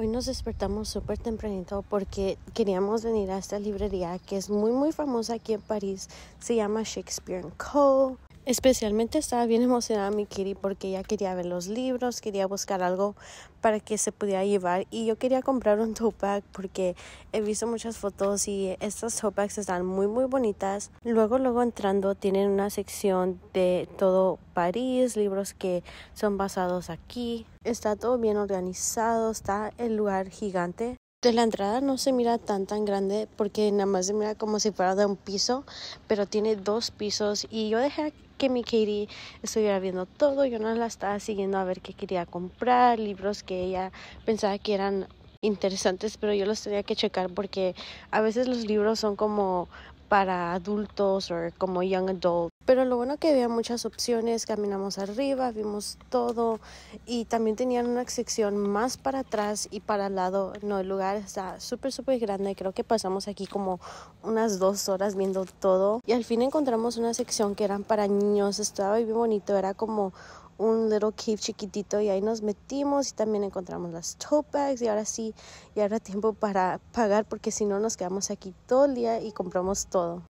Hoy nos despertamos súper tempranito porque queríamos venir a esta librería que es muy muy famosa aquí en París. Se llama Shakespeare Co. Especialmente estaba bien emocionada mi kiri porque ella quería ver los libros, quería buscar algo para que se pudiera llevar y yo quería comprar un tote porque he visto muchas fotos y estas tote bags están muy muy bonitas. Luego luego entrando tienen una sección de todo París, libros que son basados aquí. Está todo bien organizado, está el lugar gigante de la entrada no se mira tan tan grande porque nada más se mira como si fuera de un piso, pero tiene dos pisos y yo dejé que mi Katie estuviera viendo todo, yo no la estaba siguiendo a ver qué quería comprar, libros que ella pensaba que eran interesantes, pero yo los tenía que checar porque a veces los libros son como para adultos o como young adult. Pero lo bueno que había muchas opciones, caminamos arriba, vimos todo y también tenían una sección más para atrás y para el lado. No, el lugar está súper, súper grande. Creo que pasamos aquí como unas dos horas viendo todo y al fin encontramos una sección que eran para niños. Estaba muy bonito, era como un little cave chiquitito y ahí nos metimos y también encontramos las tote y ahora sí, ya era tiempo para pagar porque si no nos quedamos aquí todo el día y compramos todo.